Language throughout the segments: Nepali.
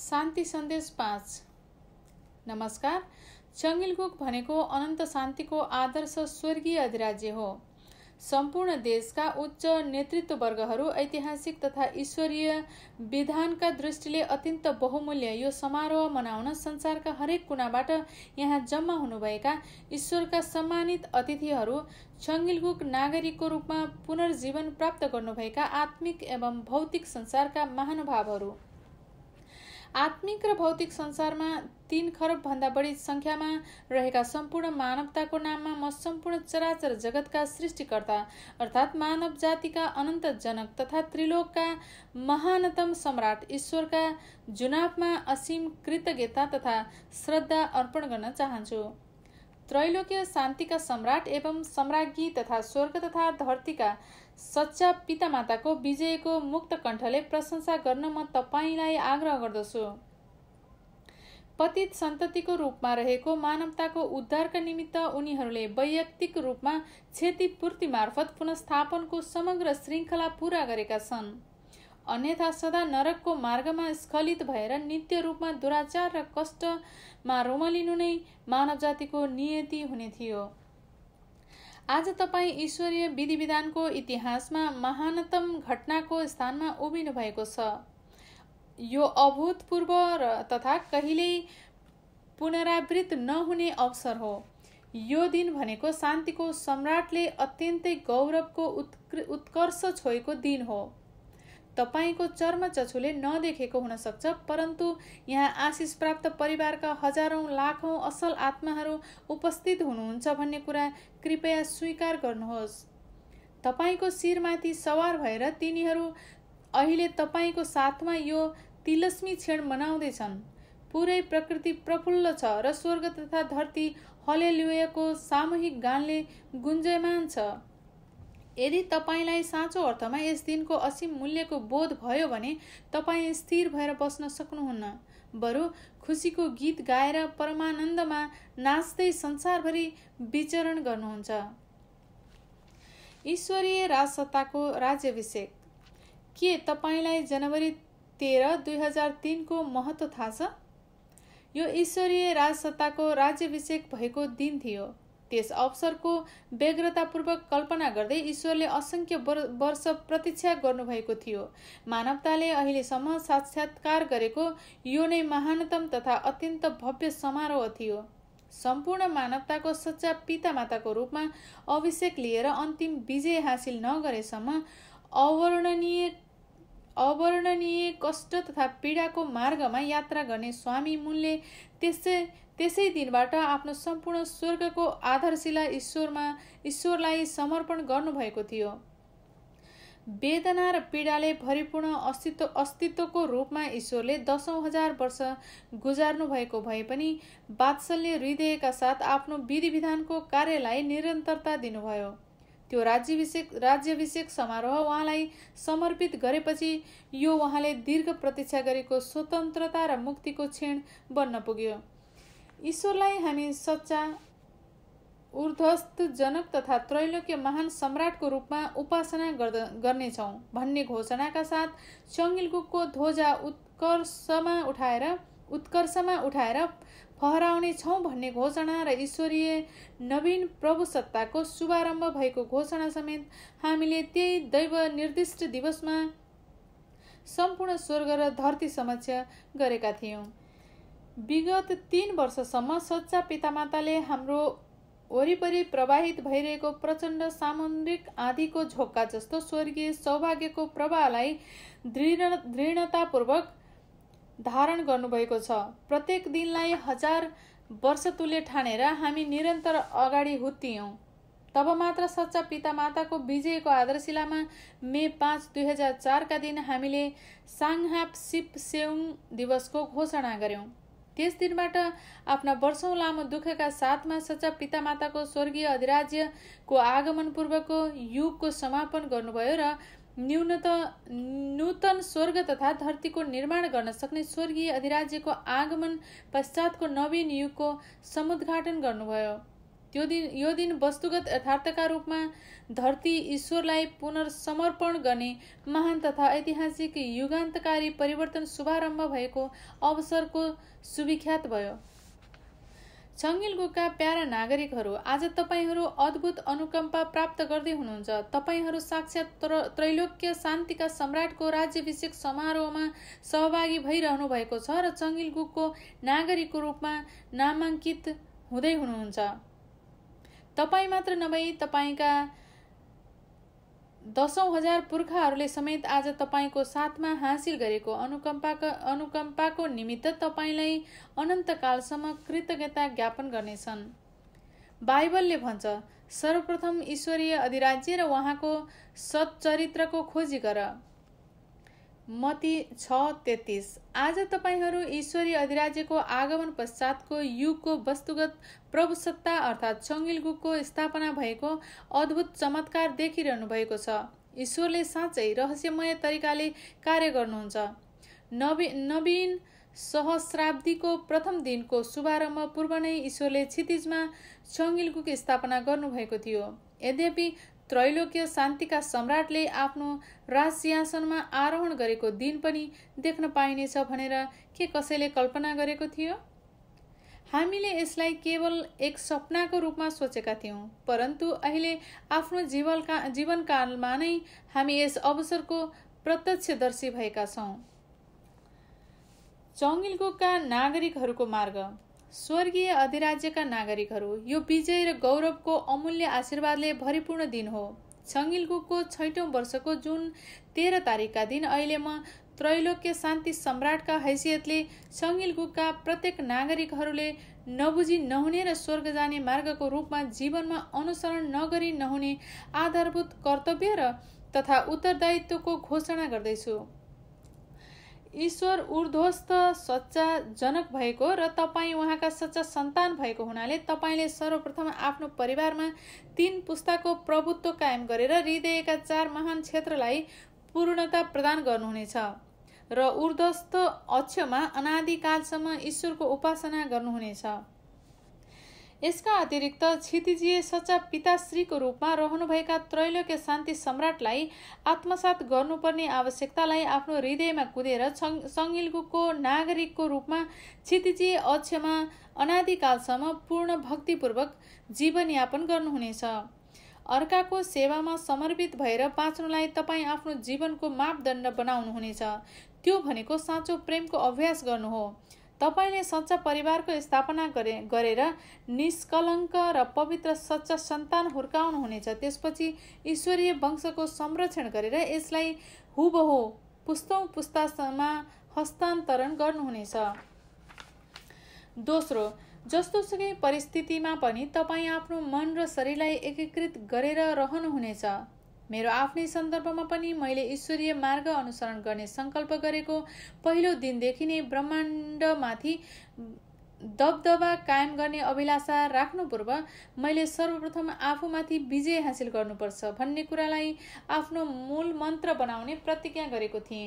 शान्ति सन्देश पाँच नमस्कार चङ्गिलगुक भनेको अनन्त शान्तिको आदर्श स्वर्गीय अधिराज्य हो सम्पूर्ण देशका उच्च नेतृत्ववर्गहरू ऐतिहासिक तथा ईश्वरीय विधानका दृष्टिले अत्यन्त बहुमूल्य यो समारोह मनाउन संसारका हरेक कुनाबाट यहाँ जम्मा हुनुभएका ईश्वरका सम्मानित अतिथिहरू छङ्गिलगुक नागरिकको रूपमा पुनर्जीवन प्राप्त गर्नुभएका आत्मिक एवं भौतिक संसारका महानुभावहरू आत्मिक र भौतिक संसारमा तिन खरबभन्दा बढी सङ्ख्यामा रहेका सम्पूर्ण मानवताको नाममा म सम्पूर्ण चराचर जगतका सृष्टिकर्ता अर्थात् मानव जातिका अनन्त जनक तथा त्रिलोकका महानतम सम्राट ईश्वरका जुनाफमा असीम कृतज्ञता तथा श्रद्धा अर्पण गर्न चाहन्छु त्रैलोक्य शान्तिका सम्राट एवं सम्राज्ञी तथा स्वर्ग तथा धरतीका सच्चा पितामाताको विजयको मुक्त कण्ठले प्रशंसा गर्न म तपाईँलाई आग्रह गर्दछु पतित सन्ततिको रूपमा रहेको मानवताको उद्धारका निमित्त उनीहरूले वैयक्तिक रूपमा क्षतिपूर्ति मार्फत पुनस्थापनको समग्र श्रृङ्खला पूरा गरेका छन् अन्यथा सदा नरकको मार्गमा स्खलित भएर नित्य रूपमा दुराचार र कष्टमा रोमलिनु नै मानव जातिको नियति हुने थियो आज तपाईँ ईश्वरीय विधानको इतिहासमा महानतम घटनाको स्थानमा उभिनु भएको छ यो अभूतपूर्व र तथा कहिल्यै पुनरावृत्त नहुने अवसर हो यो दिन भनेको शान्तिको सम्राटले अत्यन्तै गौरवको उत्कृ उत्कर्ष छोएको दिन हो तपाईँको चर्म चछुले नदेखेको हुनसक्छ परन्तु यहाँ आशिष प्राप्त परिवारका हजारौँ लाखौँ असल आत्माहरू उपस्थित हुनुहुन्छ भन्ने कुरा कृपया स्वीकार गर्नुहोस् तपाईँको शिरमाथि सवार भएर तिनीहरू अहिले तपाईँको साथमा यो तिलस्मी क्षण मनाउँदैछन् पुरै प्रकृति प्रफुल्ल छ र स्वर्ग तथा धरती हलेलुयाको सामूहिक गानले गुन्जयमान छ यदि तपाईँलाई साँचो अर्थमा यस दिनको असीम मूल्यको बोध भयो भने तपाईँ स्थिर भएर बस्न सक्नुहुन्न बरु खुसीको गीत गाएर परमानन्दमा नाच्दै संसारभरि विचरण गर्नुहुन्छ ईश्वरीय राजसत्ताको राज्याभिषेक के तपाईँलाई जनवरी तेह्र दुई हजार तिनको महत्त्व थाहा छ यो ईश्वरीय राजसत्ताको राज्याभिषेक भएको दिन थियो त्यस अवसरको व्यग्रतापूर्वक कल्पना गर्दै ईश्वरले असंख्य वर्ष प्रतीक्षा गर्नुभएको थियो मानवताले अहिलेसम्म साक्षात्कार गरेको यो नै महानतम तथा अत्यन्त भव्य समारोह थियो सम्पूर्ण मानवताको सच्चा पितामाताको रूपमा अभिषेक लिएर अन्तिम विजय हासिल नगरेसम्म अवर्णनीय अवर्णनीय कष्ट तथा पीडाको मार्गमा यात्रा गर्ने स्वामी मूलले त्यसै त्यसै दिनबाट आफ्नो सम्पूर्ण स्वर्गको आधारशिला ईश्वरमा ईश्वरलाई समर्पण गर्नुभएको थियो वेदना र पीडाले भरिपूर्ण अस्तित्व अस्तित्वको रूपमा ईश्वरले दसौँ हजार वर्ष गुजार्नु भएको भए पनि बात्सल्य हृदयका साथ आफ्नो विधि विधानको कार्यलाई निरन्तरता दिनुभयो त्यो राज्यभिषेक राज्यभिषेक समारोह उहाँलाई समर्पित गरेपछि यो उहाँले दीर्घ प्रतीक्षा गरेको स्वतन्त्रता र मुक्तिको क्षण बन्न पुग्यो ईश्वरलाई हामी सच्चा जनक तथा त्रैलोक्य महान सम्राटको रूपमा उपासना गर्नेछौँ भन्ने घोषणाका साथ चङ्गिलकुकको ध्वजा उत्कर्षमा उठाएर उत्कर्षमा उठाएर फहराउने छौँ भन्ने घोषणा र ईश्वरीय नवीन प्रभु सत्ताको शुभारम्भ भएको घोषणा समेत हामीले त्यही दैव निर्दिष्ट दिवसमा सम्पूर्ण स्वर्ग र धरती समक्ष गरेका थियौँ विगत तिन वर्षसम्म सच्चा पितामाताले हाम्रो वरिपरि प्रवाहित भइरहेको प्रचण्ड सामुद्रिक आँधीको झोक्का जस्तो स्वर्गीय सौभाग्यको प्रवाहलाई दृढ दृढतापूर्वक धारण गर्नुभएको छ प्रत्येक दिनलाई हजार वर्ष तुल्य ठानेर हामी निरन्तर अगाडि हुत्तियौँ तब मात्र सच्चा पितामाताको विजयको आधारशिलामा मे पाँच दुई हजार चारका दिन हामीले साङहाप सिप सेउङ दिवसको घोषणा गऱ्यौँ त्यस दिनबाट आफ्ना वर्षौँ लामो दुःखका साथमा सच्चा पितामाताको स्वर्गीय अधिराज्यको पूर्वको युगको समापन गर्नुभयो र न्यूनत नूतन स्वर्ग तथा धरतीको निर्माण गर्न सक्ने स्वर्गीय अधिराज्यको आगमन पश्चातको नवीन युगको समुद्घाटन गर्नुभयो त्यो दिन यो दिन वस्तुगत यथार्थका रूपमा धरती ईश्वरलाई पुनर्समर्पण गर्ने महान तथा ऐतिहासिक युगान्तकारी परिवर्तन शुभारम्भ भएको अवसरको सुविख्यात भयो छङ्गिलगुका प्यारा नागरिकहरू आज तपाईँहरू अद्भुत अनुकम्पा प्राप्त गर्दै हुनुहुन्छ तपाईँहरू साक्षात् त्र त्रैलोक्य शान्तिका सम्राटको राज्यभिषेक समारोहमा सहभागी भइरहनु भएको छ र चङ्गिलगुकको नागरिकको रूपमा नामाङ्कित हुँदै हुनुहुन्छ तपाईँ मात्र नभई तपाईँका दसौँ हजार पुर्खाहरूले समेत आज तपाईँको साथमा हासिल गरेको अनुकम्पाको अनुकम्पाको निमित्त तपाईँलाई अनन्तकालसम्म कृतज्ञता ज्ञापन गर्नेछन् बाइबलले भन्छ सर्वप्रथम ईश्वरीय अधिराज्य र उहाँको सच्चरित्रको खोजी गर मती छ तेत्तिस आज तपाईँहरू ईश्वरी अधिराज्यको आगमन पश्चातको युगको वस्तुगत प्रभुसत्ता अर्थात् छङ्गिलगुकको स्थापना भएको अद्भुत चमत्कार देखिरहनु भएको छ ईश्वरले साँच्चै रहस्यमय तरिकाले कार्य गर्नुहुन्छ नवी नवीन सहस्राब्दीको प्रथम दिनको शुभारम्भ पूर्व नै ईश्वरले क्षितिजमा छङ्गिलगुक स्थापना गर्नुभएको थियो यद्यपि त्रैलोक्य शान्तिका सम्राटले आफ्नो राजसिंहासनमा आरोहण गरेको दिन पनि देख्न पाइनेछ भनेर के कसैले कल्पना गरेको थियो हामीले यसलाई केवल एक सपनाको रूपमा सोचेका थियौँ परन्तु अहिले आफ्नो जीवनका जीवनकालमा नै हामी यस अवसरको प्रत्यक्षदर्शी भएका छौँ नागरिकहरूको मार्ग स्वर्गीय अधिराज्यका नागरिकहरू यो विजय र गौरवको अमूल्य आशीर्वादले भरिपूर्ण दिन हो छङ्गिलगुको छैटौँ वर्षको जुन तेह्र तारिकका दिन अहिले म त्रैलोक्य शान्ति सम्राटका हैसियतले सङ्गिलकुका प्रत्येक नागरिकहरूले नबुझी नहुने र स्वर्ग जाने मार्गको रूपमा जीवनमा अनुसरण नगरी नहुने आधारभूत कर्तव्य र तथा उत्तरदायित्वको घोषणा गर्दैछु ईश्वर ऊर्ध्वस्त सच्चा जनक भएको र तपाईँ उहाँका सच्चा सन्तान भएको हुनाले तपाईँले सर्वप्रथम आफ्नो परिवारमा तीन पुस्ताको प्रभुत्व कायम गरेर हृदयका चार महान क्षेत्रलाई पूर्णता प्रदान गर्नुहुनेछ र ऊर्ध्वस्त अक्षमा अनादिकालसम्म ईश्वरको उपासना गर्नुहुनेछ यसका अतिरिक्त क्षितिजीय सच्चा पिताश्रीको रूपमा रहनुभएका त्रैलोक्य शान्ति सम्राटलाई आत्मसात गर्नुपर्ने आवश्यकतालाई आफ्नो हृदयमा कुदेर सङ्गिलगुको नागरिकको रूपमा क्षितिजीय अक्षमा अनादिकालसम्म पूर्ण भक्तिपूर्वक जीवनयापन गर्नुहुनेछ अर्काको सेवामा समर्पित भएर बाँच्नुलाई तपाईँ आफ्नो जीवनको मापदण्ड बनाउनुहुनेछ त्यो भनेको साँचो प्रेमको अभ्यास गर्नु हो तपाईँले सच्चा परिवारको स्थापना गरे गरेर निष्कलङ्क र पवित्र सच्चा सन्तान हुर्काउनुहुनेछ त्यसपछि ईश्वरीय वंशको संरक्षण गरेर यसलाई हुबहु पुस्तौँ पुस्तासम्म हस्तान्तरण गर्नुहुनेछ दोस्रो जस्तोसुकै परिस्थितिमा पनि तपाईँ आफ्नो मन र शरीरलाई एकीकृत गरेर रहनुहुनेछ मेरो आफ्नै सन्दर्भमा पनि मैले ईश्वरीय मार्ग अनुसरण गर्ने सङ्कल्प गरेको पहिलो दिनदेखि नै ब्रह्माण्डमाथि दबदबा कायम गर्ने अभिलाषा राख्नु पूर्व मैले सर्वप्रथम आफूमाथि विजय हासिल गर्नुपर्छ भन्ने कुरालाई आफ्नो मूल मन्त्र बनाउने प्रतिज्ञा गरेको थिएँ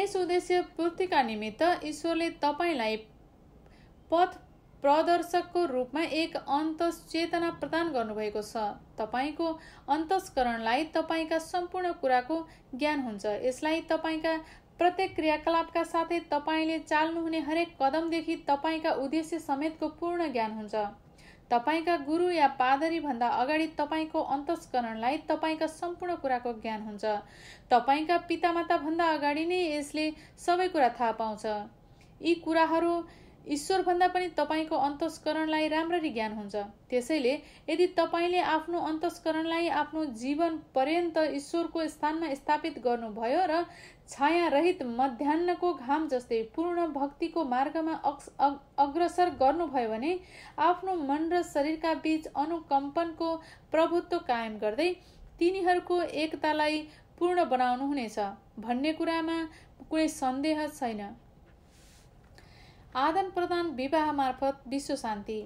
यस उद्देश्य पूर्तिका निमित्त ईश्वरले तपाईँलाई पथ प्रदर्शकको रूपमा एक अन्तस चेतना प्रदान गर्नुभएको छ तपाईँको अन्तस्करणलाई तपाईँका सम्पूर्ण कुराको ज्ञान हुन्छ यसलाई तपाईँका प्रत्येक क्रियाकलापका साथै तपाईँले चाल्नुहुने हरेक कदमदेखि तपाईँका उद्देश्य समेतको पूर्ण ज्ञान हुन्छ तपाईँका गुरु या पादरीभन्दा अगाडि तपाईँको अन्तस्करणलाई तपाईँका सम्पूर्ण कुराको ज्ञान हुन्छ तपाईँका पितामाताभन्दा अगाडि नै यसले सबै कुरा थाहा पाउँछ यी कुराहरू ईश्वरभन्दा पनि तपाईँको अन्तस्करणलाई राम्ररी ज्ञान हुन्छ त्यसैले यदि तपाईँले आफ्नो अन्तस्करणलाई आफ्नो जीवन पर्यन्त ईश्वरको स्थानमा स्थापित गर्नुभयो र छायारहित मध्यान्नको घाम जस्तै पूर्ण भक्तिको मार्गमा अक्स अग्रसर गर्नुभयो भने आफ्नो मन र शरीरका बीच अनुकम्पनको प्रभुत्व कायम गर्दै तिनीहरूको एकतालाई पूर्ण बनाउनु हुनेछ भन्ने कुरामा कुनै सन्देह छैन आदान प्रदान विश्व शान्ति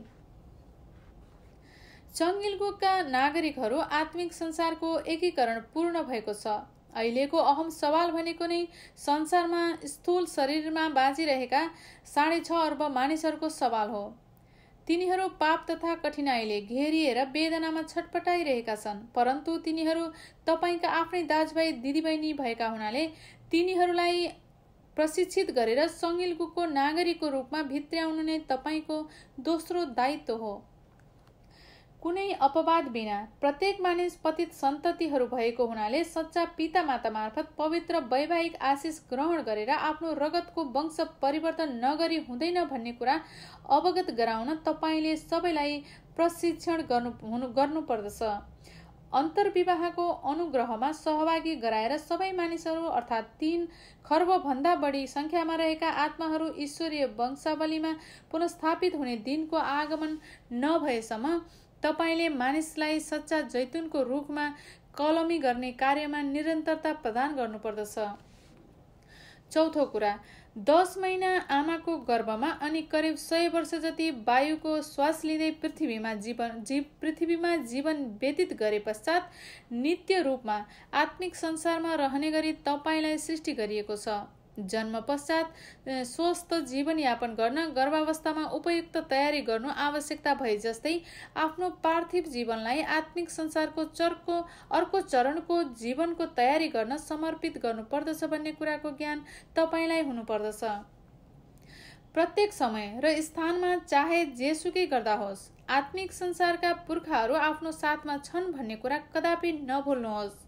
चङ्गिलगुकका नागरिकहरू आत्मिक संसारको एकीकरण पूर्ण भएको छ अहिलेको अहम सवाल भनेको नै संसारमा स्थूल शरीरमा बाँचिरहेका साढे छ अर्ब मानिसहरूको सवाल हो तिनीहरू पाप तथा कठिनाईले घेरिएर वेदनामा छटपटाइरहेका छन् परन्तु तिनीहरू तपाईँका आफ्नै दाजुभाइ दिदीबहिनी भएका हुनाले तिनीहरूलाई प्रशिक्षित गरेर सङ्गिलगुको नागरिकको रूपमा भित्र्याउनु नै तपाईँको दोस्रो दायित्व हो कुनै अपवाद बिना प्रत्येक मानिस पतित सन्ततिहरू भएको हुनाले सच्चा पिता माता मार्फत पवित्र वैवाहिक आशिष ग्रहण गरेर आफ्नो रगतको वंश परिवर्तन नगरी हुँदैन भन्ने कुरा अवगत गराउन तपाईँले सबैलाई प्रशिक्षण गर्नु हुनु गर्नुपर्दछ अन्तर्विवाहको अनुग्रहमा सहभागी गराएर सबै मानिसहरू अर्थात् तिन खर्बभन्दा बढी सङ्ख्यामा रहेका आत्माहरू ईश्वरीय वंशावलीमा पुनस्थापित हुने दिनको आगमन नभएसम्म तपाईँले मानिसलाई सच्चा जैतुनको रूखमा कलमी गर्ने कार्यमा निरन्तरता प्रदान गर्नुपर्दछ चौथो कुरा दस महिना आमाको गर्भमा अनि करिब सय वर्ष जति वायुको श्वास लिँदै पृथ्वीमा जीवन जीव पृथ्वीमा जीवन व्यतीत गरे पश्चात नित्य रूपमा आत्मिक संसारमा रहने गरी तपाईँलाई सृष्टि गरिएको छ जन्म पश्चात स्वस्थ जीवनयापन गर्न गर्भावस्थामा उपयुक्त तयारी गर्नु आवश्यकता भए जस्तै आफ्नो पार्थिव जीवनलाई आत्मिक संसारको चर्को अर्को चरणको जीवनको तयारी गर्न समर्पित गर्नुपर्दछ भन्ने कुराको ज्ञान तपाईँलाई हुनुपर्दछ प्रत्येक समय र स्थानमा चाहे जेसुकै गर्दा होस् आत्मिक संसारका पुर्खाहरू आफ्नो साथमा छन् भन्ने कुरा कदापि नभुल्नुहोस्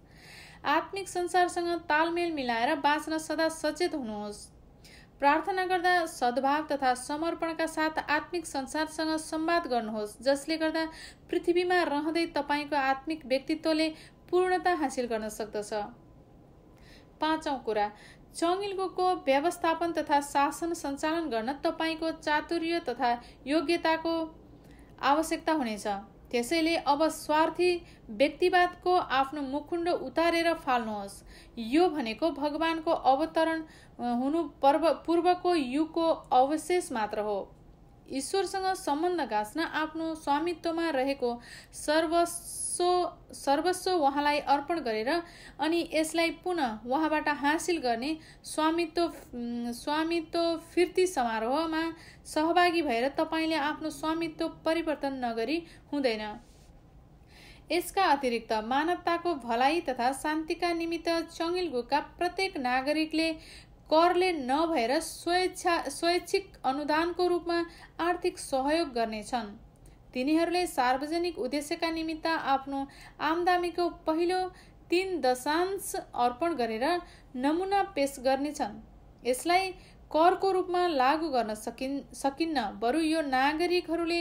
आत्मिक संसारसँग तालमेल मिलाएर बाँच्न सदा सचेत हुनुहोस् प्रार्थना गर्दा सद्भाव तथा समर्पणका साथ आत्मिक संसारसँग सम्वाद गर्नुहोस् जसले गर्दा पृथ्वीमा रहँदै तपाईँको आत्मिक व्यक्तित्वले पूर्णता हासिल गर्न सक्दछ पाँचौँ कुरा चङ्गिलको व्यवस्थापन तथा शासन सञ्चालन गर्न तपाईँको चातुर्य तथा योग्यताको आवश्यकता हुनेछ त्यसैले अब स्वार्थी व्यक्तिवादको आफ्नो मुखुण्ड उतारेर फाल्नुहोस् यो भनेको भगवानको अवतरण हुनु पर्व पूर्वको युगको अवशेष मात्र हो ईश्वरसँग सम्बन्ध गाँच्न आफ्नो स्वामित्वमा रहेको सर्व सो सर्वस्व उहाँलाई अर्पण गरेर अनि यसलाई पुनः उहाँबाट हासिल गर्ने स्वामित्व स्वामित्व फिर्ती समारोहमा सहभागी भएर तपाईँले आफ्नो स्वामित्व परिवर्तन नगरी हुँदैन यसका अतिरिक्त मानवताको भलाइ तथा शान्तिका निमित्त चङ्गिलगुका प्रत्येक नागरिकले करले नभएर स्वेच्छा स्वैच्छिक अनुदानको रूपमा आर्थिक सहयोग गर्नेछन् तिनीहरूले सार्वजनिक उद्देश्यका निमित्त आफ्नो आमदामीको पहिलो तिन दशांश अर्पण गरेर नमुना पेश गर्नेछन् यसलाई करको रूपमा लागू गर्न सकिन् सकिन्न बरु यो नागरिकहरूले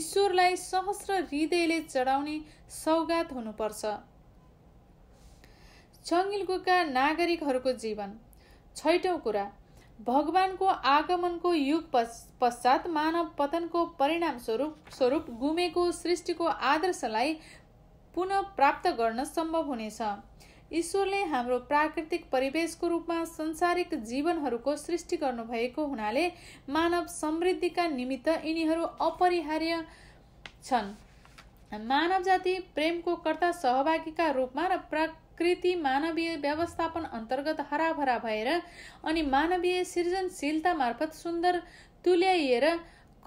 ईश्वरलाई सहस्र हृदयले चढाउने सौगात हुनुपर्छ छङ्गिलगुका नागरिकहरूको जीवन छैटौँ कुरा भगवानको आगमनको युग पश्चात मानव पतनको परिणाम स्वरूप स्वरूप गुमेको सृष्टिको आदर्शलाई पुनः प्राप्त गर्न सम्भव हुनेछ ईश्वरले हाम्रो प्राकृतिक परिवेशको रूपमा संसारिक जीवनहरूको सृष्टि गर्नुभएको हुनाले मानव समृद्धिका निमित्त यिनीहरू अपरिहार्य छन् मानव जाति प्रेमको कर्ता सहभागीका रूपमा र प्रा कृति मानवीय व्यवस्थापन अन्तर्गत हराभरा भएर अनि मानवीय सृजनशीलता मार्फत सुन्दर तुल्याइएर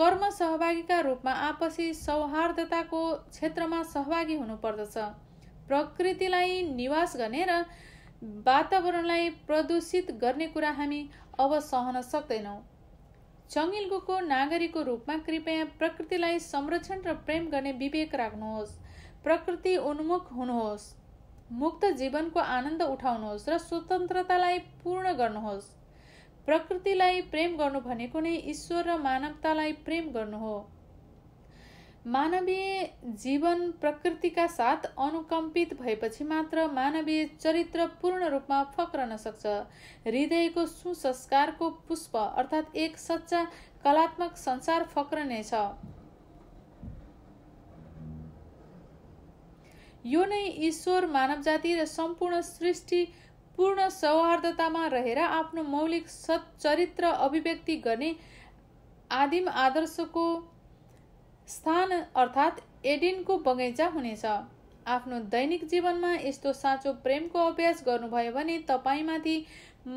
कर्म सहभागीका रूपमा आपसी सौहार्दताको क्षेत्रमा सहभागी हुनुपर्दछ प्रकृतिलाई निवास गर्ने र वातावरणलाई प्रदूषित गर्ने कुरा हामी अब सहन सक्दैनौँ चङ्गिलगुको नागरिकको रूपमा कृपया प्रकृतिलाई संरक्षण र प्रेम गर्ने विवेक राख्नुहोस् प्रकृति उन्मुख हुनुहोस् मुक्त जीवनको आनन्द उठाउनुहोस् र स्वतन्त्रतालाई पूर्ण गर्नुहोस् प्रकृतिलाई प्रेम गर्नु भनेको नै ईश्वर र मानवतालाई प्रेम गर्नु हो मानवीय जीवन प्रकृतिका साथ अनुकम्पित भएपछि मात्र मानवीय चरित्र पूर्ण रूपमा फक्रन सक्छ हृदयको सुसंस्कारको पुष्प अर्थात् एक सच्चा कलात्मक संसार फक्रनेछ यो नै ईश्वर मानव जाति र सम्पूर्ण सृष्टि पूर्ण सौहार्दतामा रहेर आफ्नो मौलिक सच्चरित्र अभिव्यक्ति गर्ने आदिम आदर्शको स्थान अर्थात् एडिनको बगैँचा हुनेछ आफ्नो दैनिक जीवनमा यस्तो साँचो प्रेमको अभ्यास गर्नुभयो भने तपाईँमाथि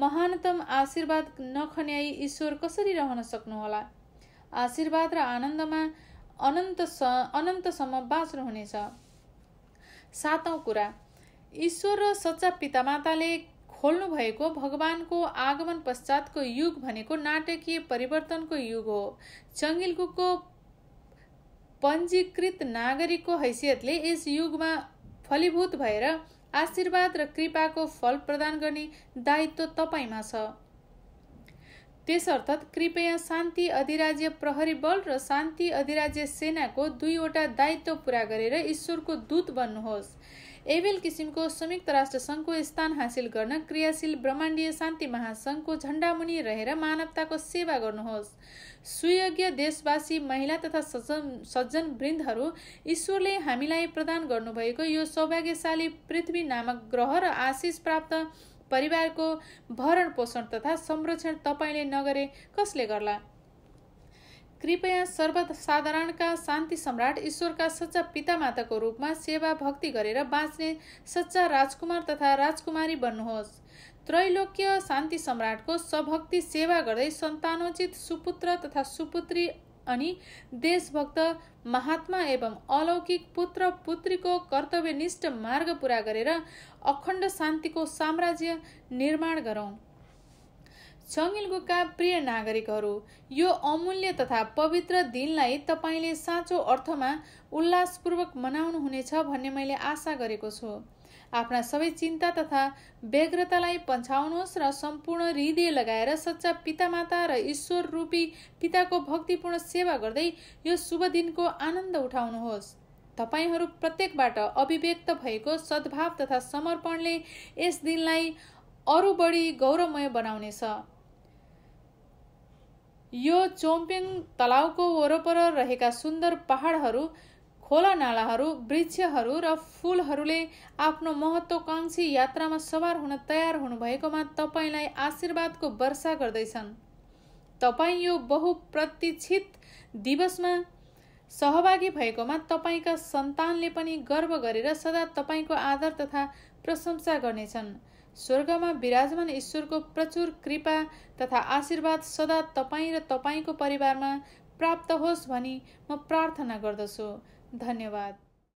महानतम आशीर्वाद नखन्याई ईश्वर कसरी रहन सक्नुहोला आशीर्वाद र आनन्दमा अनन्त स अनन्तसम्म बाँच्नुहुनेछ सातौँ कुरा ईश्वर र सच्चा पितामाताले भएको भगवानको आगमन पश्चातको युग भनेको नाटकीय परिवर्तनको युग हो चङ्गिलको पञ्जीकृत नागरिकको हैसियतले यस युगमा फलीभूत भएर आशीर्वाद र कृपाको फल प्रदान गर्ने दायित्व तपाईँमा छ त्यसर्थ कृपया शान्ति अधिराज्य प्रहरी बल र शान्ति अधिराज्य सेनाको दुईवटा दायित्व पुरा गरेर ईश्वरको दूत बन्नुहोस् एभेल किसिमको संयुक्त राष्ट्रसङ्घको स्थान हासिल गर्न क्रियाशील ब्रह्माण्डीय शान्ति महासङ्घको झण्डामुनि रहेर मानवताको सेवा गर्नुहोस् सुयोग्य देशवासी महिला तथा सज्जन सज्जन वृन्दहरू ईश्वरले हामीलाई प्रदान गर्नुभएको यो सौभाग्यशाली पृथ्वी नामक ग्रह र आशिष प्राप्त परिवारको भरण पोषण तथा संरक्षण तपाईँले नगरे कसले गर्ला कृपया सर्वसाधारणका शान्ति सम्राट ईश्वरका सच्चा पितामाताको रूपमा सेवा भक्ति गरेर बाँच्ने सच्चा राजकुमार तथा राजकुमारी बन्नुहोस् त्रैलोक्य शान्ति सम्राटको सभक्ति सेवा गर्दै सन्तानोचित सुपुत्र तथा सुपुत्री अनि देशभक्त महात्मा एवं अलौकिक पुत्र पुत्रीको कर्तव्यनिष्ठ मार्ग पुरा गरेर अखण्ड शान्तिको साम्राज्य निर्माण गरौँ छङ्गिलगुका प्रिय नागरिकहरू यो अमूल्य तथा पवित्र दिनलाई तपाईँले साँचो अर्थमा उल्लासपूर्वक मनाउनुहुनेछ भन्ने मैले आशा गरेको छु आफ्ना सबै चिन्ता तथा व्यग्रतालाई पन्छाउनुहोस् र सम्पूर्ण हृदय लगाएर सच्चा पितामाता र ईश्वर रूपी पिताको भक्तिपूर्ण सेवा गर्दै यो शुभ दिनको आनन्द उठाउनुहोस् तपाईँहरू प्रत्येकबाट अभिव्यक्त भएको सद्भाव तथा समर्पणले यस दिनलाई अरू बढी गौरवमय बनाउनेछ यो चोम्पेङ तलाउको वरपर रहेका सुन्दर पहाडहरू खोला नालाहरू वृक्षहरू र फुलहरूले आफ्नो महत्त्वकाङ्क्षी यात्रामा सवार हुन तयार हुनुभएकोमा तपाईँलाई आशीर्वादको वर्षा गर्दैछन् तपाईँ यो बहुप्रतीक्षित दिवसमा सहभागी भएकोमा तपाईँका सन्तानले पनि गर्व गरेर सदा तपाईँको आदर तथा प्रशंसा गर्नेछन् स्वर्गमा विराजमान ईश्वरको प्रचुर कृपा तथा आशीर्वाद सदा तपाईँ र तपाईँको परिवारमा प्राप्त होस् भनी म प्रार्थना गर्दछु धन्यवाद